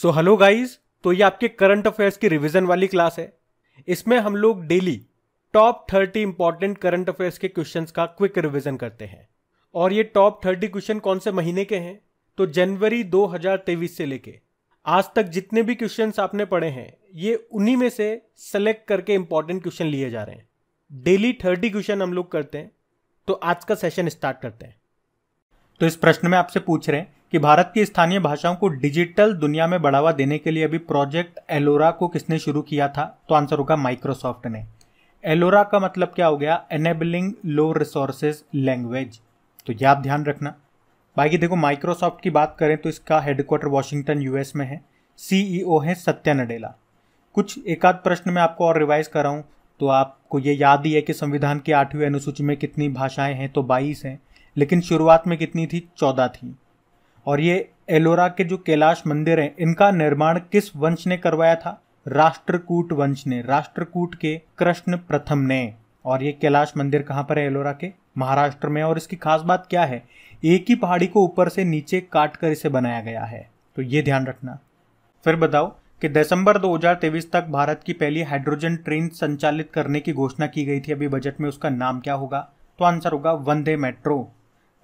so hello guys तो ये आपके करंट अफेयर्स की रिवीजन वाली क्लास है इसमें हम लोग daily top thirty important current affairs के क्वेश्चंस का क्विक रिवीजन करते हैं और ये टॉप थर्टी क्वेश्चन कौन से महीने के हैं तो जनवरी 2023 से लेके आज तक जितने भी क्वेश्चन आपने पढ़े हैं ये उन्हीं में से सेलेक्ट करके इंपॉर्टेंट क्वेश्चन लिए जा रहे हैं डेली थर्टी क्वेश्चन हम लोग करते हैं तो आज का सेशन स्टार्ट करते हैं तो इस प्रश्न में आपसे पूछ रहे हैं कि भारत की स्थानीय भाषाओं को डिजिटल दुनिया में बढ़ावा देने के लिए अभी प्रोजेक्ट एलोरा को किसने शुरू किया था तो आंसर होगा माइक्रोसॉफ्ट ने एलोरा का मतलब क्या हो गया एनेबलिंग लो रिसोर्सेज लैंग्वेज तो याद आप ध्यान रखना बाकी देखो माइक्रोसॉफ्ट की बात करें तो इसका हेडक्वार्टर वॉशिंगटन यूएस में है सीईओ e है सत्या नडेला कुछ एकाध प्रश्न में आपको और रिवाइज कर रहा हूँ तो आपको ये याद ही है कि संविधान की आठवीं अनुसूची में कितनी भाषाएं हैं तो बाईस हैं लेकिन शुरुआत में कितनी थी चौदह थी और ये एलोरा के जो कैलाश मंदिर हैं इनका निर्माण किस वंश ने करवाया था राष्ट्रकूट वंश ने राष्ट्रकूट के कृष्ण प्रथम ने और ये कैलाश मंदिर कहाँ पर है एलोरा के महाराष्ट्र में और इसकी खास बात क्या है एक ही पहाड़ी को ऊपर से नीचे काट कर इसे बनाया गया है तो ये ध्यान रखना फिर बताओ कि दिसंबर 2023 तक भारत की पहली हाइड्रोजन ट्रेन संचालित करने की घोषणा की गई थी अभी बजट में उसका नाम क्या होगा तो आंसर होगा वंदे मेट्रो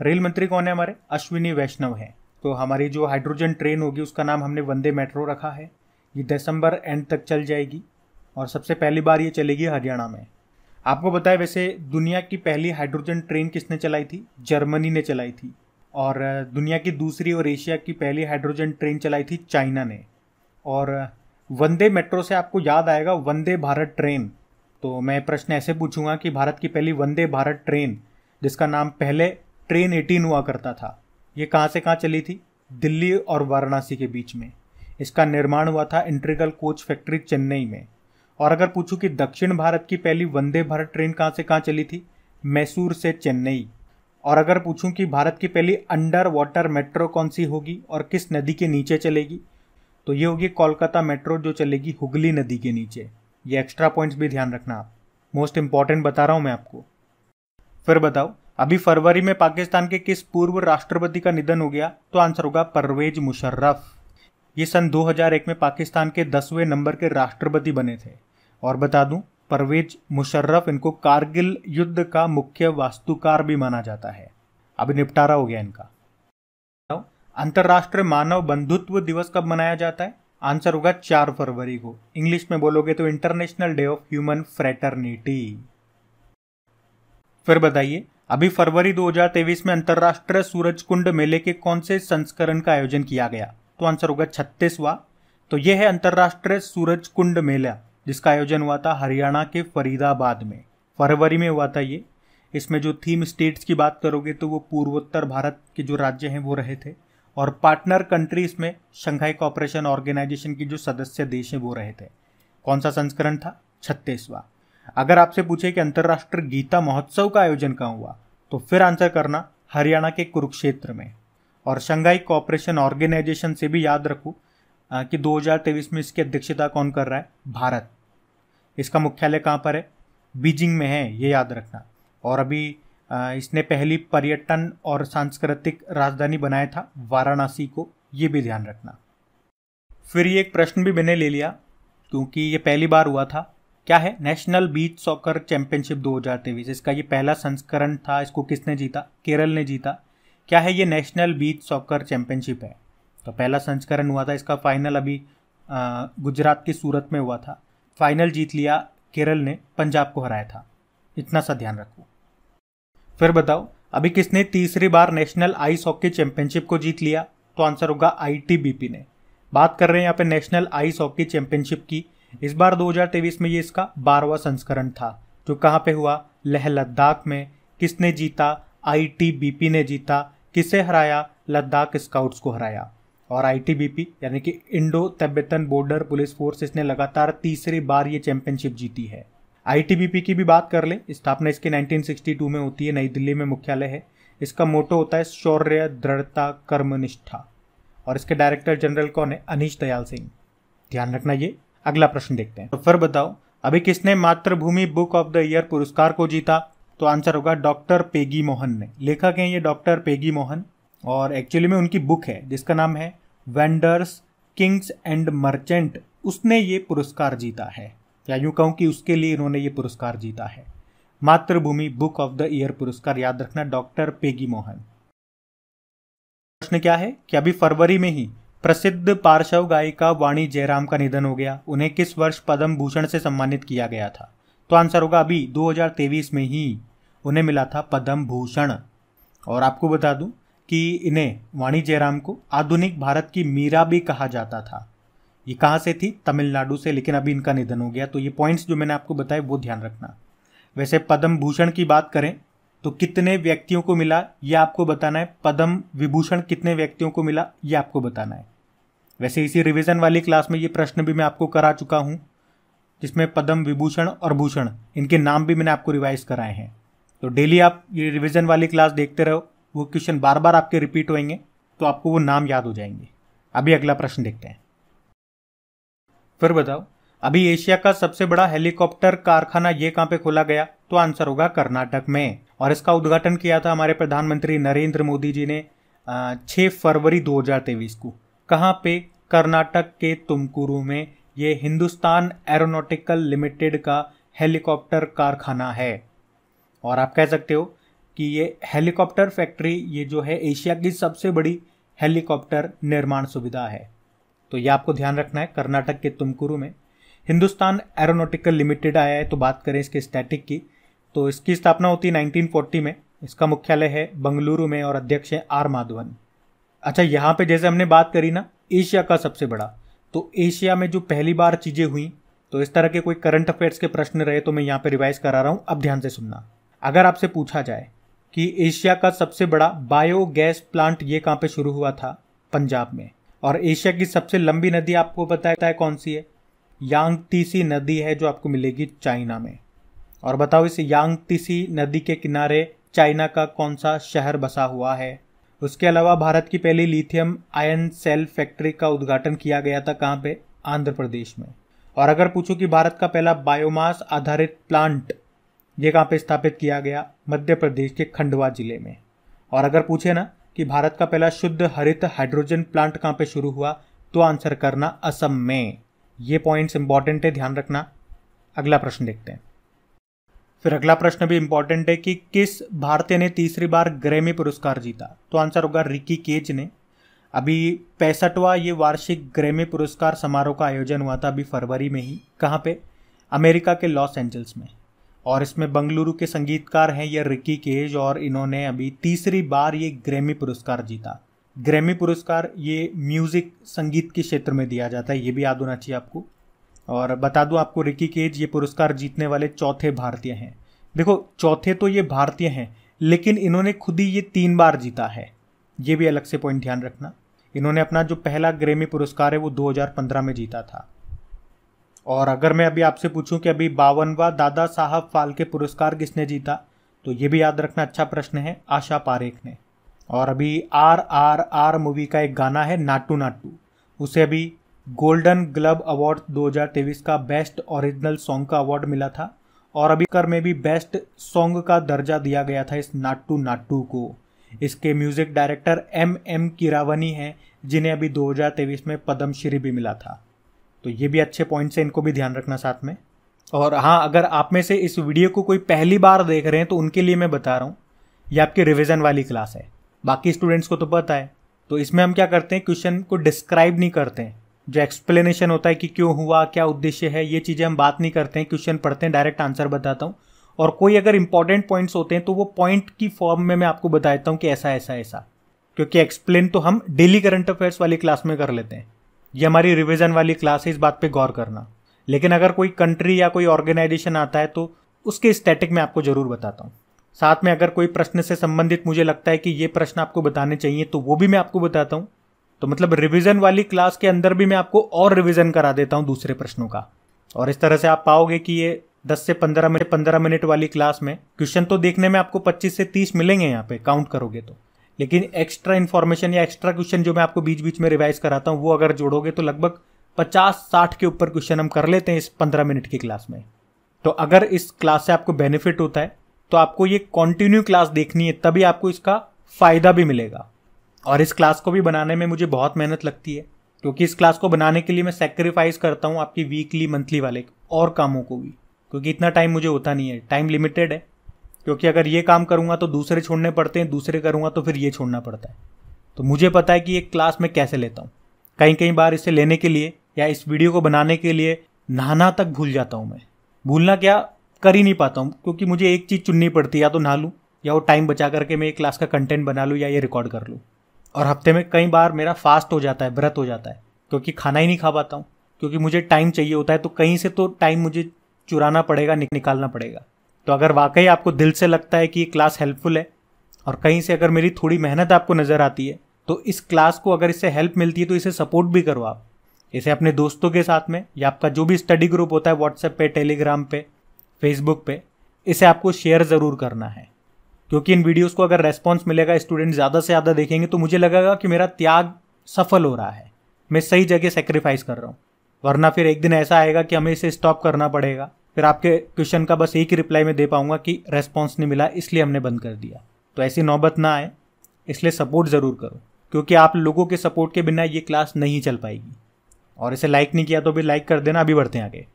रेल मंत्री कौन है हमारे अश्विनी वैष्णव है तो हमारी जो हाइड्रोजन ट्रेन होगी उसका नाम हमने वंदे मेट्रो रखा है ये दिसंबर एंड तक चल जाएगी और सबसे पहली बार ये चलेगी हरियाणा में आपको बताया वैसे दुनिया की पहली हाइड्रोजन ट्रेन किसने चलाई थी जर्मनी ने चलाई थी और दुनिया की दूसरी और एशिया की पहली हाइड्रोजन ट्रेन चलाई थी चाइना ने और वंदे मेट्रो से आपको याद आएगा वंदे भारत ट्रेन तो मैं प्रश्न ऐसे पूछूंगा कि भारत की पहली वंदे भारत ट्रेन जिसका नाम पहले ट्रेन एटीन हुआ करता था ये कहाँ से कहाँ चली थी दिल्ली और वाराणसी के बीच में इसका निर्माण हुआ था इंट्रीगल कोच फैक्ट्री चेन्नई में और अगर पूछूं कि दक्षिण भारत की पहली वंदे भारत ट्रेन कहाँ से कहाँ चली थी मैसूर से चेन्नई और अगर पूछूं कि भारत की पहली अंडर वाटर मेट्रो कौन सी होगी और किस नदी के नीचे चलेगी तो ये होगी कोलकाता मेट्रो जो चलेगी हुगली नदी के नीचे ये एक्स्ट्रा पॉइंट्स भी ध्यान रखना आप मोस्ट इम्पॉर्टेंट बता रहा हूँ मैं आपको फिर बताओ अभी फरवरी में पाकिस्तान के किस पूर्व राष्ट्रपति का निधन हो गया तो आंसर होगा परवेज मुशर्रफ ये सन 2001 में पाकिस्तान के दसवें नंबर के राष्ट्रपति बने थे और बता दूं परवेज मुशर्रफ इनको कारगिल युद्ध का मुख्य वास्तुकार भी माना जाता है अब निपटारा हो गया इनका अंतर्राष्ट्रीय मानव बंधुत्व दिवस कब मनाया जाता है आंसर होगा चार फरवरी को इंग्लिश में बोलोगे तो International Day of Human Fraternity फिर बताइए अभी फरवरी 2023 में अंतर्राष्ट्रीय सूरज कुंड मेले के कौन से संस्करण का आयोजन किया गया तो आंसर होगा छत्तीसवा तो यह है अंतर्राष्ट्रीय सूरज कुंड मेला जिसका आयोजन हुआ था हरियाणा के फरीदाबाद में फरवरी में हुआ था ये इसमें जो थीम स्टेट्स की बात करोगे तो वो पूर्वोत्तर भारत के जो राज्य हैं वो रहे थे और पार्टनर कंट्रीज में शंघाई कॉपरेशन ऑर्गेनाइजेशन की जो सदस्य देश हैं वो रहे थे कौन सा संस्करण था छत्तीसवा अगर आपसे पूछे कि अंतर्राष्ट्रीय गीता महोत्सव का आयोजन कहाँ हुआ तो फिर आंसर करना हरियाणा के कुरुक्षेत्र में और शंघाई कॉपरेशन ऑर्गेनाइजेशन से भी याद रखो कि 2023 में इसकी अध्यक्षता कौन कर रहा है भारत इसका मुख्यालय कहाँ पर है बीजिंग में है ये याद रखना और अभी इसने पहली पर्यटन और सांस्कृतिक राजधानी बनाया था वाराणसी को ये भी ध्यान रखना फिर ये एक प्रश्न भी मैंने ले लिया क्योंकि ये पहली बार हुआ था क्या है नेशनल बीच सॉकर चैंपियनशिप दो हजार तेईस इसका ये पहला संस्करण था इसको किसने जीता केरल ने जीता क्या है ये नेशनल बीच सॉकर चैंपियनशिप है तो पहला संस्करण हुआ था इसका फाइनल अभी गुजरात के सूरत में हुआ था फाइनल जीत लिया केरल ने पंजाब को हराया था इतना सा ध्यान रखो फिर बताओ अभी किसने तीसरी बार नेशनल आइस हॉकी चैंपियनशिप को जीत लिया तो आंसर होगा आई ने बात कर रहे हैं यहाँ पे नेशनल आइस हॉकी चैंपियनशिप की इस बार 2023 में ये इसका बारहवा संस्करण था जो तो कहाँ पे हुआ लेह लद्दाख में किसने जीता आईटीबीपी ने जीता किसे हराया लद्दाख स्काउट्स को हराया और आईटीबीपी यानी कि Indo Tibetan border police force इसने लगातार तीसरी बार ये चैंपियनशिप जीती है आईटीबीपी की भी बात कर ले स्थापना इसके 1962 में होती है नई दिल्ली में मुख्यालय है इसका मोटो होता है शौर्य दृढ़ता कर्मनिष्ठा और इसके डायरेक्टर जनरल कौन है अनिश दयाल सिंह ध्यान रखना ये अगला प्रश्न देखते हैं तो फिर बताओ अभी किसने मातृभूमि बुक ऑफ द ईयर पुरस्कार को जीता तो आंसर होगा डॉक्टर पेगी मोहन ने लेखक हैं ये डॉक्टर पेगी मोहन और एक्चुअली में उनकी बुक है जिसका नाम है वेंडर्स किंग्स एंड मर्चेंट उसने ये पुरस्कार जीता है या यूं कहूं कि उसके लिए इन्होंने ये पुरस्कार जीता है मातृभूमि बुक ऑफ द ईयर पुरस्कार याद रखना डॉक्टर पेगी मोहन प्रश्न क्या है कि अभी फरवरी में ही प्रसिद्ध पार्श्व गायिका वाणी जयराम का निधन हो गया उन्हें किस वर्ष पद्म भूषण से सम्मानित किया गया था तो आंसर होगा अभी 2023 में ही उन्हें मिला था पद्म भूषण और आपको बता दूं कि इन्हें वाणी जयराम को आधुनिक भारत की मीरा भी कहा जाता था ये कहाँ से थी तमिलनाडु से लेकिन अभी इनका निधन हो गया तो ये पॉइंट्स जो मैंने आपको बताए वो ध्यान रखना वैसे पद्म भूषण की बात करें तो कितने व्यक्तियों को मिला ये आपको बताना है पद्म विभूषण कितने व्यक्तियों को मिला ये आपको बताना है वैसे इसी रिवीजन वाली क्लास में ये प्रश्न भी मैं आपको करा चुका हूँ जिसमें पद्म विभूषण और भूषण इनके नाम भी मैंने आपको रिवाइज कराए हैं तो डेली आप ये रिवीजन वाली क्लास देखते रहो वो क्वेश्चन बार बार आपके रिपीट होंगे तो आपको वो नाम याद हो जाएंगे अभी अगला प्रश्न देखते हैं फिर बताओ अभी एशिया का सबसे बड़ा हेलीकॉप्टर कारखाना ये कहाँ पे खोला गया तो आंसर होगा कर्नाटक में और इसका उद्घाटन किया था हमारे प्रधानमंत्री नरेंद्र मोदी जी ने छः फरवरी दो को कहाँ पे कर्नाटक के तुमकुरु में ये हिंदुस्तान एरोनॉटिकल लिमिटेड का हेलीकॉप्टर कारखाना है और आप कह सकते हो कि ये हेलीकॉप्टर फैक्ट्री ये जो है एशिया की सबसे बड़ी हेलीकॉप्टर निर्माण सुविधा है तो ये आपको ध्यान रखना है कर्नाटक के तुमकुरु में हिंदुस्तान एरोनॉटिकल लिमिटेड आया है तो बात करें इसके स्टैटिक की तो इसकी स्थापना होती है 1940 में इसका मुख्यालय है बंगलुरु में और अध्यक्ष है आर माधवन अच्छा यहाँ पे जैसे हमने बात करी ना एशिया का सबसे बड़ा तो एशिया में जो पहली बार चीज़ें हुई तो इस तरह के कोई करंट अफेयर्स के प्रश्न रहे तो मैं यहाँ पे रिवाइज करा रहा हूँ अब ध्यान से सुनना अगर आपसे पूछा जाए कि एशिया का सबसे बड़ा बायोगैस प्लांट ये कहाँ पे शुरू हुआ था पंजाब में और एशिया की सबसे लंबी नदी आपको बताता है कौन सी है तीसी नदी है जो आपको मिलेगी चाइना में और बताओ इस यांगतिसी नदी के किनारे चाइना का कौन सा शहर बसा हुआ है उसके अलावा भारत की पहली लिथियम आयन सेल फैक्ट्री का उद्घाटन किया गया था कहाँ पे आंध्र प्रदेश में और अगर पूछो कि भारत का पहला बायोमास आधारित प्लांट ये कहाँ पे स्थापित किया गया मध्य प्रदेश के खंडवा जिले में और अगर पूछे ना कि भारत का पहला शुद्ध हरित हाइड्रोजन प्लांट कहाँ पे शुरू हुआ तो आंसर करना असम में ये पॉइंट्स इंपॉर्टेंट है ध्यान रखना अगला प्रश्न देखते हैं फिर अगला प्रश्न भी इंपॉर्टेंट है कि किस भारतीय ने तीसरी बार ग्रेमी पुरस्कार जीता तो आंसर होगा रिकी केज ने अभी पैंसठवा ये वार्षिक ग्रेमी पुरस्कार समारोह का आयोजन हुआ था अभी फरवरी में ही कहाँ पे अमेरिका के लॉस एंजल्स में और इसमें बंगलुरु के संगीतकार हैं ये रिकी केज और इन्होंने अभी तीसरी बार ये ग्रेमी पुरस्कार जीता ग्रेमी पुरस्कार ये म्यूज़िक संगीत के क्षेत्र में दिया जाता है ये भी याद होना चाहिए आपको और बता दूं आपको रिकी केज ये पुरस्कार जीतने वाले चौथे भारतीय हैं देखो चौथे तो ये भारतीय हैं लेकिन इन्होंने खुद ही ये तीन बार जीता है ये भी अलग से पॉइंट ध्यान रखना इन्होंने अपना जो पहला ग्रेमी पुरस्कार है वो 2015 में जीता था और अगर मैं अभी आपसे पूछूं कि अभी बावनवा दादा साहब फाल्के पुरस्कार किसने जीता तो ये भी याद रखना अच्छा प्रश्न है आशा पारेख ने और अभी आर आर आर मूवी का एक गाना है नाटू नाटू उसे अभी गोल्डन ग्लब अवार्ड 2023 का बेस्ट ओरिजिनल सॉन्ग का अवार्ड मिला था और अभी कर में भी बेस्ट सॉन्ग का दर्जा दिया गया था इस नाटू नाटू को इसके music director M M Keeravani हैं जिन्हें अभी 2023 में पद्मश्री भी मिला था तो ये भी अच्छे पॉइंट्स हैं इनको भी ध्यान रखना साथ में और हाँ अगर आप में से इस वीडियो को कोई पहली बार देख रहे हैं तो उनके लिए मैं बता रहा हूँ ये आपकी रिविज़न वाली क्लास है बाकी स्टूडेंट्स को तो पता है तो इसमें हम क्या करते हैं क्वेश्चन को डिस्क्राइब नहीं करते हैं जो एक्सप्लेनेशन होता है कि क्यों हुआ क्या उद्देश्य है ये चीज़ें हम बात नहीं करते हैं क्वेश्चन पढ़ते हैं डायरेक्ट आंसर बताता हूँ और कोई अगर इंपॉर्टेंट पॉइंट्स होते हैं तो वो पॉइंट की फॉर्म में मैं आपको बता देता हूँ कि ऐसा ऐसा ऐसा क्योंकि एक्सप्लेन तो हम डेली करंट अफेयर्स वाली क्लास में कर लेते हैं ये हमारी रिविजन वाली क्लास है इस बात पर गौर करना लेकिन अगर कोई कंट्री या कोई ऑर्गेनाइजेशन आता है तो उसके स्टैटिक में आपको ज़रूर बताता हूँ साथ में अगर कोई प्रश्न से संबंधित मुझे लगता है कि ये प्रश्न आपको बताने चाहिए तो वो भी मैं आपको बताता हूँ तो मतलब रिविजन वाली क्लास के अंदर भी मैं आपको और रिविजन करा देता हूँ दूसरे प्रश्नों का और इस तरह से आप पाओगे कि ये 10 से 15 मिनट 15 मिनट वाली क्लास में क्वेश्चन तो देखने में आपको 25 से 30 मिलेंगे यहाँ पे काउंट करोगे तो लेकिन एक्स्ट्रा इन्फॉर्मेशन या एक्स्ट्रा क्वेश्चन जो मैं आपको बीच बीच में रिवाइज कराता हूँ वो अगर जोड़ोगे तो लगभग पचास साठ के ऊपर क्वेश्चन हम कर लेते हैं इस पंद्रह मिनट की क्लास में तो अगर इस क्लास से आपको बेनिफिट होता है तो आपको ये कॉन्टिन्यू क्लास देखनी है तभी आपको इसका फायदा भी मिलेगा और इस क्लास को भी बनाने में मुझे बहुत मेहनत लगती है क्योंकि इस क्लास को बनाने के लिए मैं सेक्रीफाइस करता हूँ आपकी वीकली मंथली वाले और कामों को भी क्योंकि इतना टाइम मुझे होता नहीं है टाइम लिमिटेड है क्योंकि अगर ये काम करूँगा तो दूसरे छोड़ने पड़ते हैं दूसरे करूँगा तो फिर ये छोड़ना पड़ता है तो मुझे पता है कि ये क्लास मैं कैसे लेता हूँ कहीं कहीं बार इसे लेने के लिए या इस वीडियो को बनाने के लिए नहाना तक भूल जाता हूँ मैं भूलना क्या कर ही नहीं पाता हूँ क्योंकि मुझे एक चीज़ चुननी पड़ती है या तो नहा लूँ या वो टाइम बचा करके मैं ये क्लास का कंटेंट बना लूँ या ये रिकॉर्ड कर लूँ और हफ्ते में कई बार मेरा फास्ट हो जाता है व्रत हो जाता है क्योंकि खाना ही नहीं खा पाता हूँ क्योंकि मुझे टाइम चाहिए होता है तो कहीं से तो टाइम मुझे चुराना पड़ेगा निकालना पड़ेगा तो अगर वाकई आपको दिल से लगता है कि ये क्लास हेल्पफुल है और कहीं से अगर मेरी थोड़ी मेहनत आपको नज़र आती है तो इस क्लास को अगर इससे हेल्प मिलती है तो इसे सपोर्ट भी करो आप इसे अपने दोस्तों के साथ में या आपका जो भी स्टडी ग्रुप होता है व्हाट्सएप पे टेलीग्राम पे फेसबुक पे इसे आपको शेयर ज़रूर करना है क्योंकि इन वीडियोस को अगर रेस्पॉन्स मिलेगा स्टूडेंट ज़्यादा से ज़्यादा देखेंगे तो मुझे लगेगा कि मेरा त्याग सफल हो रहा है मैं सही जगह सेक्रीफाइस कर रहा हूँ वरना फिर एक दिन ऐसा आएगा कि हमें इसे स्टॉप करना पड़ेगा फिर आपके क्वेश्चन का बस एक ही रिप्लाई मैं दे पाऊंगा कि रेस्पॉन्स नहीं मिला इसलिए हमने बंद कर दिया तो ऐसी नौबत ना आए इसलिए सपोर्ट ज़रूर करो क्योंकि आप लोगों के सपोर्ट के बिना ये क्लास नहीं चल पाएगी और इसे लाइक नहीं किया तो भी लाइक कर देना अभी बढ़ते हैं आगे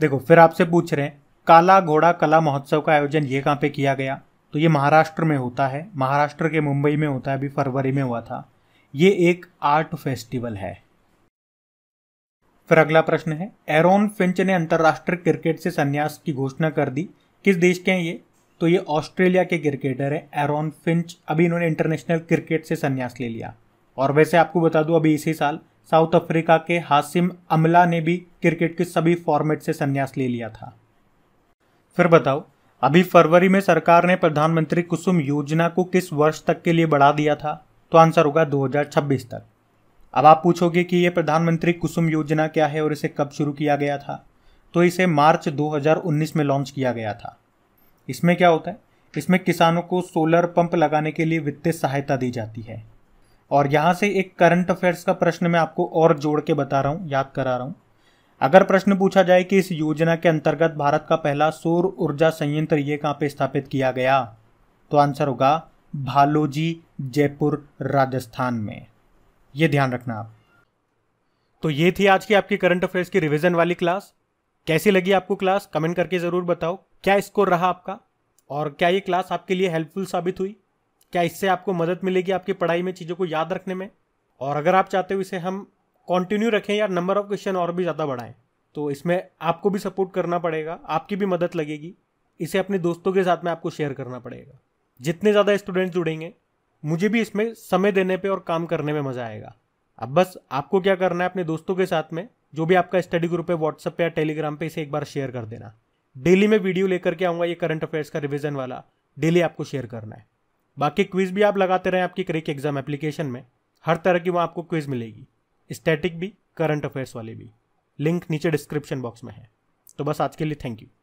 देखो फिर आपसे पूछ रहे हैं काला घोड़ा कला महोत्सव का आयोजन ये कहाँ पे किया गया तो ये महाराष्ट्र में होता है महाराष्ट्र के मुंबई में होता है अभी फरवरी में हुआ था ये एक आर्ट फेस्टिवल है फिर अगला प्रश्न है एरोन फिंच ने अंतर्राष्ट्रीय क्रिकेट से संन्यास की घोषणा कर दी किस देश के हैं ये तो ये ऑस्ट्रेलिया के क्रिकेटर है एरोन फिंच अभी इन्होंने इंटरनेशनल क्रिकेट से संन्यास ले लिया और वैसे आपको बता दूं अभी इसी साल साउथ अफ्रीका के हासिम अमला ने भी क्रिकेट के सभी फॉर्मेट से संन्यास ले लिया था फिर बताओ अभी फरवरी में सरकार ने प्रधानमंत्री कुसुम योजना को किस वर्ष तक के लिए बढ़ा दिया था तो आंसर होगा 2026 तक अब आप पूछोगे कि ये प्रधानमंत्री कुसुम योजना क्या है और इसे कब शुरू किया गया था तो इसे मार्च 2019 में लॉन्च किया गया था इसमें क्या होता है इसमें किसानों को सोलर पंप लगाने के लिए वित्तीय सहायता दी जाती है और यहाँ से एक करंट अफेयर्स का प्रश्न मैं आपको और जोड़ के बता रहा हूँ याद करा रहा हूँ अगर प्रश्न पूछा जाए कि इस योजना के अंतर्गत भारत का पहला सौर ऊर्जा संयंत्र ये कहाँ पे स्थापित किया गया तो आंसर होगा भालोजी जयपुर राजस्थान में ये ध्यान रखना आप तो ये थी आज की आपकी करंट अफेयर्स की रिविजन वाली क्लास कैसी लगी आपको क्लास कमेंट करके ज़रूर बताओ क्या स्कोर रहा आपका और क्या ये क्लास आपके लिए हेल्पफुल साबित हुई क्या इससे आपको मदद मिलेगी आपकी पढ़ाई में चीज़ों को याद रखने में और अगर आप चाहते हो इसे हम कंटिन्यू रखें यार नंबर ऑफ क्वेश्चन और भी ज़्यादा बढ़ाएं तो इसमें आपको भी सपोर्ट करना पड़ेगा आपकी भी मदद लगेगी इसे अपने दोस्तों के साथ में आपको शेयर करना पड़ेगा जितने ज़्यादा स्टूडेंट जुड़ेंगे मुझे भी इसमें समय देने पर और काम करने में मज़ा आएगा अब बस आपको क्या करना है अपने दोस्तों के साथ में जो भी आपका स्टडी ग्रुप है व्हाट्सएप या टेलीग्राम पर इसे एक बार शेयर कर देना डेली मैं वीडियो लेकर के आऊँगा ये करंट अफेयर्स का रिविजन वाला डेली आपको शेयर करना है बाकी क्विज़ भी आप लगाते रहें आपकी क्रिक एग्जाम एप्लीकेशन में हर तरह की वहाँ आपको क्विज़ मिलेगी स्टैटिक भी करंट अफेयर्स वाले भी लिंक नीचे डिस्क्रिप्शन बॉक्स में है तो बस आज के लिए थैंक यू